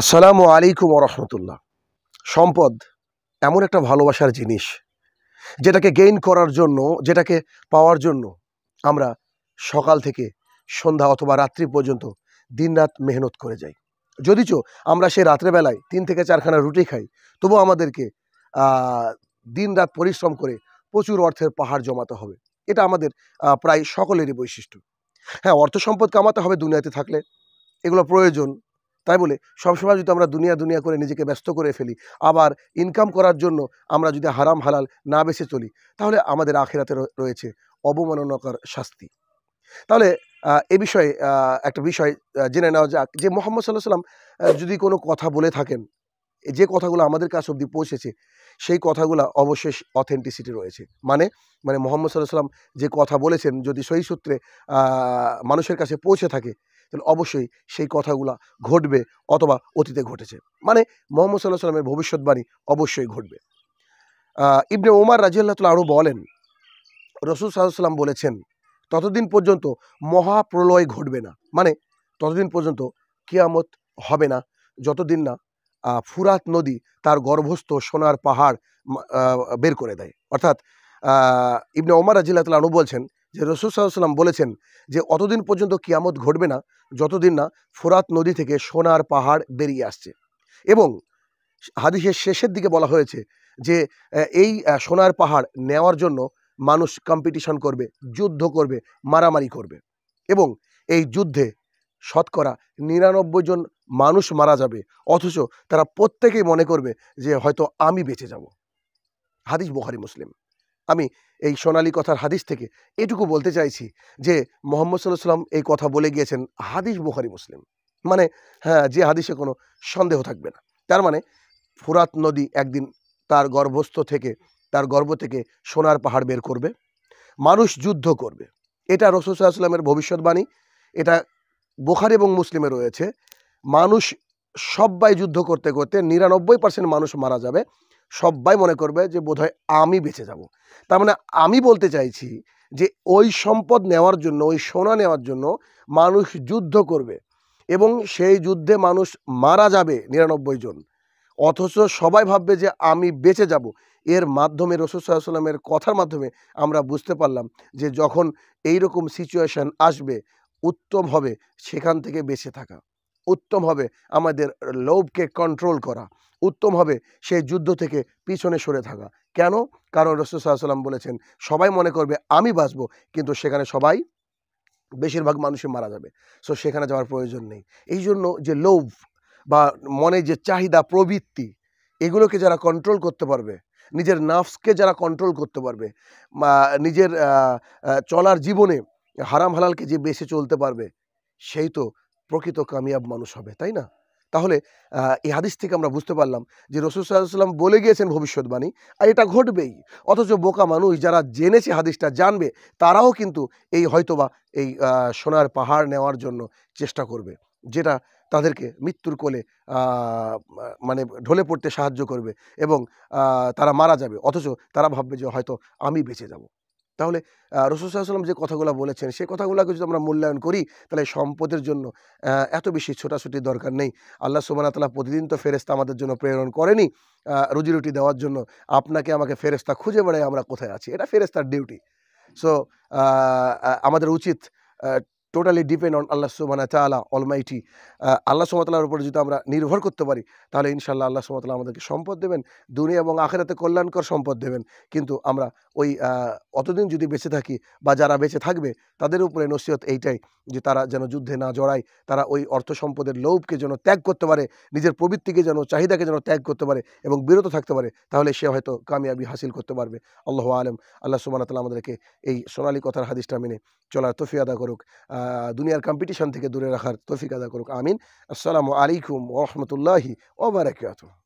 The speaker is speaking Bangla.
আসসালামু আলাইকুম রহমতুল্লাহ সম্পদ এমন একটা ভালোবাসার জিনিস যেটাকে গেইন করার জন্য যেটাকে পাওয়ার জন্য আমরা সকাল থেকে সন্ধ্যা অথবা রাত্রি পর্যন্ত দিন রাত মেহনত করে যাই যদিচ আমরা সেই রাত্রেবেলায় তিন থেকে চারখানা রুটি খাই তবু আমাদেরকে দিন রাত পরিশ্রম করে প্রচুর অর্থের পাহাড় জমাতে হবে এটা আমাদের প্রায় সকলেরই বৈশিষ্ট্য হ্যাঁ অর্থ সম্পদ কামাতে হবে দুনিয়াতে থাকলে এগুলো প্রয়োজন তাই বলে সবসময় যদি আমরা দুনিয়া দুনিয়া করে নিজেকে ব্যস্ত করে ফেলি আবার ইনকাম করার জন্য আমরা যদি হারাম হালাল না বেছে চলি তাহলে আমাদের আখেরাতে রয়েছে অবমাননাকর শাস্তি তাহলে এ বিষয়ে একটা বিষয় জেনে নেওয়া যাক যে মোহাম্মদ সাল্লাহ সাল্লাম যদি কোনো কথা বলে থাকেন যে কথাগুলো আমাদের কাছ অবধি পৌঁছেছে সেই কথাগুলো অবশ্যই অথেন্টিসিটি রয়েছে মানে মানে মোহাম্মদ সাল্লাহ সাল্লাম যে কথা বলেছেন যদি সেই সূত্রে মানুষের কাছে পৌঁছে থাকে তাহলে অবশ্যই সেই কথাগুলো ঘটবে অথবা অতীতে ঘটেছে মানে মোহাম্মদ সাল্লাহ সাল্লামের ভবিষ্যৎবাণী অবশ্যই ঘটবে ইবনে ওমার রাজিউল্লাহ তাল আরও বলেন রসুল সাল্লাম বলেছেন ততদিন পর্যন্ত মহাপ্রলয় ঘটবে না মানে ততদিন পর্যন্ত কিয়ামত হবে না যতদিন না ফুরাত নদী তার গর্ভস্থ সোনার পাহাড় বের করে দেয় অর্থাৎ ইবনে ওমর রাজিল্লাহতালু বলছেন যে সাল্লাম বলেছেন যে অতদিন পর্যন্ত কিয়ামত ঘটবে না যতদিন না ফোরাত নদী থেকে সোনার পাহাড় বেরিয়ে আসছে এবং হাদিসের শেষের দিকে বলা হয়েছে যে এই সোনার পাহাড় নেওয়ার জন্য মানুষ কম্পিটিশন করবে যুদ্ধ করবে মারামারি করবে এবং এই যুদ্ধে শতকরা নিরানব্বই জন মানুষ মারা যাবে অথচ তারা প্রত্যেকেই মনে করবে যে হয়তো আমি বেঁচে যাব হাদিস বোহারি মুসলিম আমি এই সোনালি কথার হাদিস থেকে এটুকু বলতে চাইছি যে মোহাম্মদ সাল্লাহ সাল্লাম এই কথা বলে গিয়েছেন হাদিস বোহারি মুসলিম মানে হ্যাঁ যে হাদিসে কোনো সন্দেহ থাকবে না তার মানে ফুরাত নদী একদিন তার গর্ভস্থ থেকে তার গর্ভ থেকে সোনার পাহাড় বের করবে মানুষ যুদ্ধ করবে এটা রসুল সাল্লাহ আসলামের ভবিষ্যৎবাণী এটা বোখারি এবং মুসলিমে রয়েছে মানুষ সব্বাই যুদ্ধ করতে করতে নিরানব্বই পার্সেন্ট মানুষ মারা যাবে সব্বাই মনে করবে যে বোধহয় আমি বেঁচে যাব তার মানে আমি বলতে চাইছি যে ওই সম্পদ নেওয়ার জন্য ওই সোনা নেওয়ার জন্য মানুষ যুদ্ধ করবে এবং সেই যুদ্ধে মানুষ মারা যাবে নিরানব্বই জন অথচ সবাই ভাববে যে আমি বেঁচে যাব এর মাধ্যমে রসুল সাল্লামের কথার মাধ্যমে আমরা বুঝতে পারলাম যে যখন এই রকম সিচুয়েশান আসবে উত্তম হবে সেখান থেকে বেঁচে থাকা উত্তম হবে আমাদের লোভকে কন্ট্রোল করা উত্তম হবে সেই যুদ্ধ থেকে পিছনে সরে থাকা কেন কারণ রসুল সাল্লাম বলেছেন সবাই মনে করবে আমি বাঁচব কিন্তু সেখানে সবাই বেশিরভাগ মানুষই মারা যাবে সো সেখানে যাওয়ার প্রয়োজন নেই এই জন্য যে লোভ বা মনে যে চাহিদা প্রবৃত্তি এগুলোকে যারা কন্ট্রোল করতে পারবে নিজের নাফসকে যারা কন্ট্রোল করতে পারবে নিজের চলার জীবনে হারাম হালালকে যে বেশি চলতে পারবে সেই তো প্রকৃত কামিয়াব মানুষ হবে তাই না তাহলে এই হাদিস থেকে আমরা বুঝতে পারলাম যে রসুল সাল্লাম বলে গিয়েছেন ভবিষ্যৎবাণী আর এটা ঘটবেই অথচ বোকা মানুষ যারা জেনেছে হাদিসটা জানবে তারাও কিন্তু এই হয়তোবা এই সোনার পাহাড় নেওয়ার জন্য চেষ্টা করবে যেটা তাদেরকে মৃত্যুর কোলে মানে ঢলে পড়তে সাহায্য করবে এবং তারা মারা যাবে অথচ তারা ভাববে যে হয়তো আমি বেঁচে যাব তাহলে রসুলাম যে কথাগুলো বলেছেন সেই কথাগুলোকে যদি আমরা মূল্যায়ন করি তাহলে সম্পদের জন্য এত বেশি ছোটাছুটির দরকার নেই আল্লাহ সুবাহতাল্লাহ প্রতিদিন তো ফেরেস্তা আমাদের জন্য প্রেরণ করেনি রুজি রুটি দেওয়ার জন্য আপনাকে আমাকে ফেরেস্তা খুঁজে বেড়ায় আমরা কোথায় আছি এটা ফেরেস্তার ডিউটি সো আমাদের উচিত টোটালি ডিপেন্ড অন আল্লাহ সুবানা তালা অলমাইটি আল্লাহ সুমতালার উপর যদি আমরা নির্ভর করতে পারি তাহলে ইনশাল্লাহ আল্লাহ সুমতাল্লাহ আমাদেরকে সম্পদ দেবেন দুনিয়া এবং আখেরাতে কল্যাণকর সম্পদ দেবেন কিন্তু আমরা ওই অতদিন যদি বেঁচে থাকি বা যারা বেঁচে থাকবে তাদের উপরে নসিহত এইটাই যে তারা যেন যুদ্ধে না জড়ায় তারা ওই অর্থ সম্পদের লোভকে যেন ত্যাগ করতে পারে নিজের প্রবৃত্তিকে যেন চাহিদাকে যেন ত্যাগ করতে পারে এবং বিরত থাকতে পারে তাহলে সে হয়তো কামিয়াবি হাসিল করতে পারবে আল্লাহ আলম আল্লাহ সুমান তালা আমাদেরকে এই সোনালী কথার হাদিসটা মেনে চলার তফি আদা করুক দুনিয়ার কম্পিটিশন থেকে দূরে রাখার তফিক আদা করুক আমিন আসসালামু আলাইকুম ওরহমতুল্লাহি ওবরাকাত